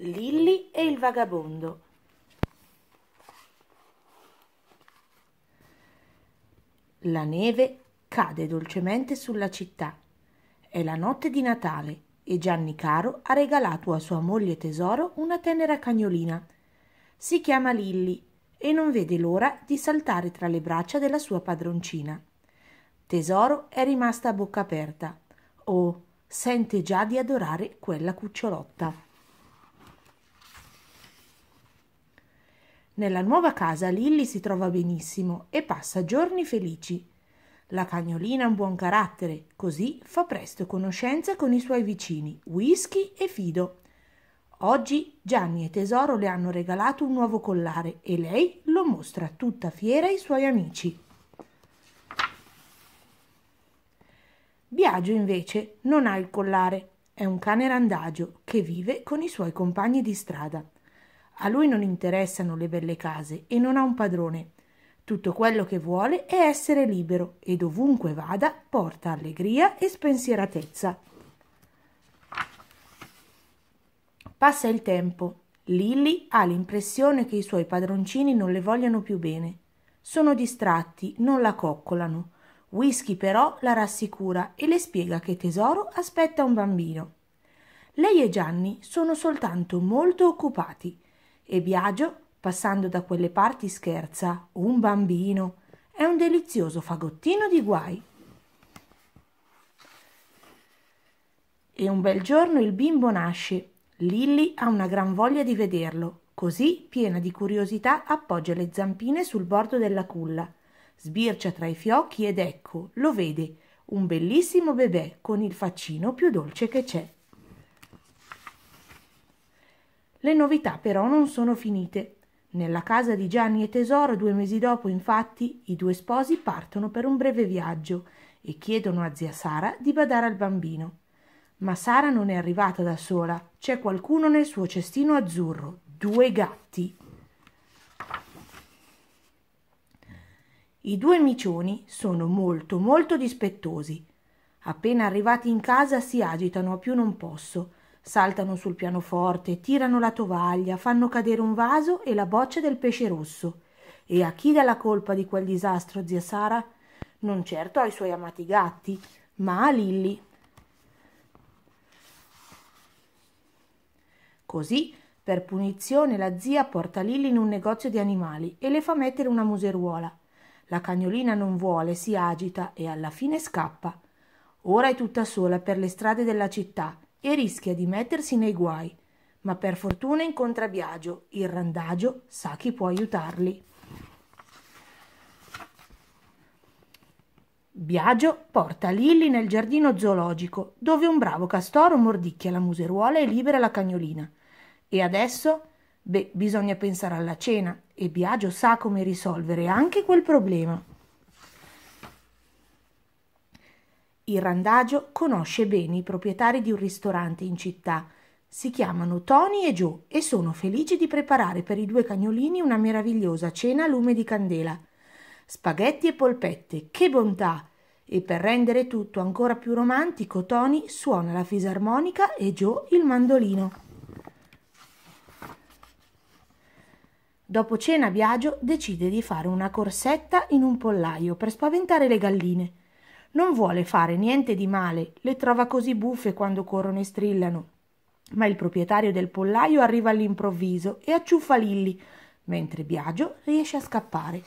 Lilli e il vagabondo. La neve cade dolcemente sulla città. È la notte di Natale e Gianni Caro ha regalato a sua moglie tesoro una tenera cagnolina. Si chiama Lilli e non vede l'ora di saltare tra le braccia della sua padroncina. Tesoro è rimasta a bocca aperta. Oh, sente già di adorare quella cucciolotta. Nella nuova casa Lilli si trova benissimo e passa giorni felici. La cagnolina ha un buon carattere, così fa presto conoscenza con i suoi vicini, Whisky e Fido. Oggi Gianni e Tesoro le hanno regalato un nuovo collare e lei lo mostra tutta fiera ai suoi amici. Biagio invece non ha il collare, è un cane randagio che vive con i suoi compagni di strada. A lui non interessano le belle case e non ha un padrone. Tutto quello che vuole è essere libero e dovunque vada porta allegria e spensieratezza. Passa il tempo. Lilly ha l'impressione che i suoi padroncini non le vogliano più bene. Sono distratti, non la coccolano. Whisky però la rassicura e le spiega che Tesoro aspetta un bambino. Lei e Gianni sono soltanto molto occupati e Biagio, passando da quelle parti, scherza: Un bambino. È un delizioso fagottino di guai. E un bel giorno il bimbo nasce. Lilli ha una gran voglia di vederlo. Così, piena di curiosità, appoggia le zampine sul bordo della culla, sbircia tra i fiocchi ed ecco, lo vede, un bellissimo bebè con il faccino più dolce che c'è. Le novità però non sono finite. Nella casa di Gianni e Tesoro due mesi dopo, infatti, i due sposi partono per un breve viaggio e chiedono a zia Sara di badare al bambino. Ma Sara non è arrivata da sola, c'è qualcuno nel suo cestino azzurro, due gatti. I due micioni sono molto molto dispettosi. Appena arrivati in casa si agitano a più non posso Saltano sul pianoforte, tirano la tovaglia, fanno cadere un vaso e la boccia del pesce rosso. E a chi dà la colpa di quel disastro, zia Sara? Non certo ai suoi amati gatti, ma a Lilli. Così, per punizione, la zia porta Lilli in un negozio di animali e le fa mettere una museruola. La cagnolina non vuole, si agita e alla fine scappa. Ora è tutta sola per le strade della città e rischia di mettersi nei guai, ma per fortuna incontra Biagio, il randagio sa chi può aiutarli. Biagio porta Lilli nel giardino zoologico, dove un bravo castoro mordicchia la museruola e libera la cagnolina. E adesso? Beh, bisogna pensare alla cena e Biagio sa come risolvere anche quel problema. Il randagio conosce bene i proprietari di un ristorante in città. Si chiamano Tony e Joe e sono felici di preparare per i due cagnolini una meravigliosa cena a lume di candela. Spaghetti e polpette, che bontà! E per rendere tutto ancora più romantico, Tony suona la fisarmonica e Joe il mandolino. Dopo cena, Biagio decide di fare una corsetta in un pollaio per spaventare le galline. Non vuole fare niente di male, le trova così buffe quando corrono e strillano. Ma il proprietario del pollaio arriva all'improvviso e acciuffa Lilli, mentre Biagio riesce a scappare.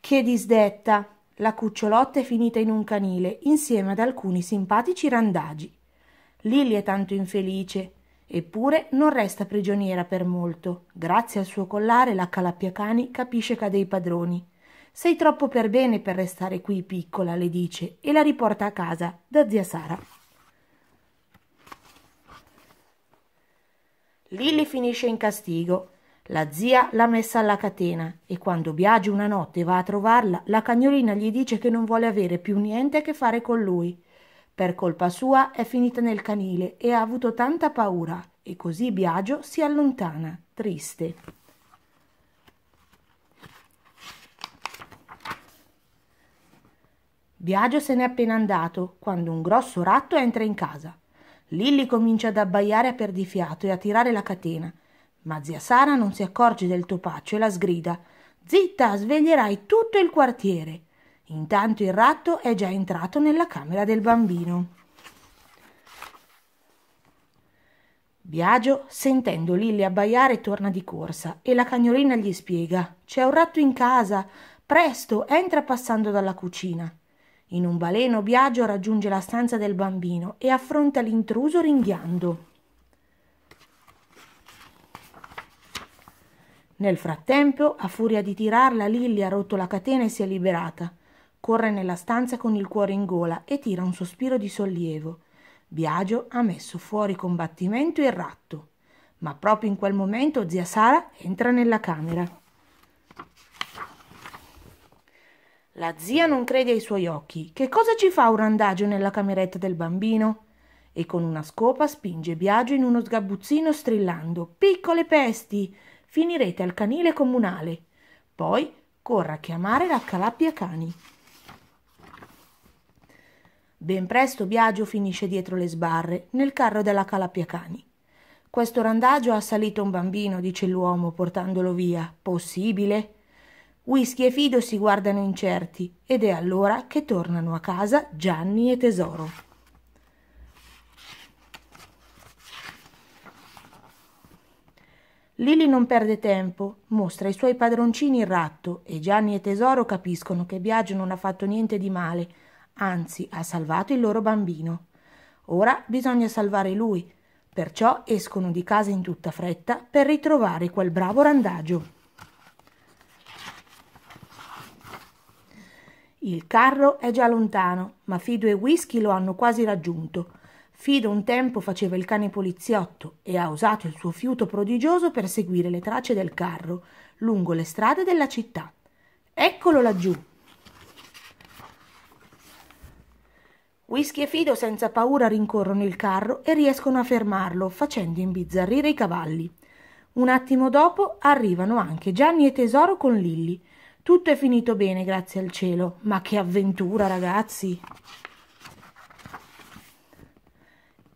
Che disdetta! La cucciolotta è finita in un canile insieme ad alcuni simpatici randagi. Lilli è tanto infelice, eppure non resta prigioniera per molto. Grazie al suo collare la Calappiacani capisce che ha dei padroni sei troppo per bene per restare qui, piccola, le dice, e la riporta a casa da zia Sara. Lilli finisce in castigo. La zia l'ha messa alla catena e quando Biagio una notte va a trovarla, la cagnolina gli dice che non vuole avere più niente a che fare con lui. Per colpa sua è finita nel canile e ha avuto tanta paura e così Biagio si allontana, triste. Biagio se n'è appena andato quando un grosso ratto entra in casa. Lilli comincia ad abbaiare a perdifiato e a tirare la catena, ma zia Sara non si accorge del topaccio e la sgrida. Zitta, sveglierai tutto il quartiere. Intanto il ratto è già entrato nella camera del bambino. Biagio, sentendo Lilli abbaiare, torna di corsa e la cagnolina gli spiega: C'è un ratto in casa. Presto, entra passando dalla cucina. In un baleno Biagio raggiunge la stanza del bambino e affronta l'intruso ringhiando. Nel frattempo, a furia di tirarla, Lilly ha rotto la catena e si è liberata. Corre nella stanza con il cuore in gola e tira un sospiro di sollievo. Biagio ha messo fuori combattimento il ratto. Ma proprio in quel momento zia Sara entra nella camera. La zia non crede ai suoi occhi. Che cosa ci fa un randagio nella cameretta del bambino? E con una scopa spinge Biagio in uno sgabuzzino strillando Piccole pesti! Finirete al canile comunale. Poi corra a chiamare la Calappia Cani. Ben presto Biagio finisce dietro le sbarre, nel carro della Calappia Cani. Questo randagio ha assalito un bambino, dice l'uomo, portandolo via. Possibile? Whisky e Fido si guardano incerti ed è allora che tornano a casa Gianni e Tesoro. Lily non perde tempo, mostra ai suoi padroncini il ratto e Gianni e Tesoro capiscono che Biagio non ha fatto niente di male, anzi ha salvato il loro bambino. Ora bisogna salvare lui, perciò escono di casa in tutta fretta per ritrovare quel bravo randagio. Il carro è già lontano, ma Fido e Whisky lo hanno quasi raggiunto. Fido un tempo faceva il cane poliziotto e ha usato il suo fiuto prodigioso per seguire le tracce del carro lungo le strade della città. Eccolo laggiù. Whisky e Fido senza paura rincorrono il carro e riescono a fermarlo, facendo imbizzarrire i cavalli. Un attimo dopo arrivano anche Gianni e Tesoro con Lilli tutto è finito bene, grazie al cielo. Ma che avventura, ragazzi!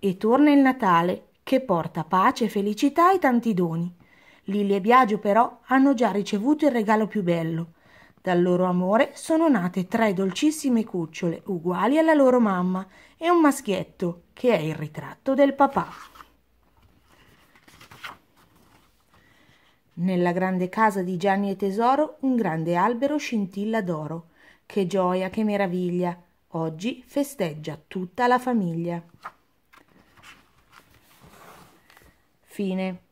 E torna il Natale, che porta pace, felicità e tanti doni. Lili e Biagio però hanno già ricevuto il regalo più bello. Dal loro amore sono nate tre dolcissime cucciole, uguali alla loro mamma, e un maschietto, che è il ritratto del papà. Nella grande casa di Gianni e Tesoro un grande albero scintilla d'oro. Che gioia, che meraviglia! Oggi festeggia tutta la famiglia. Fine.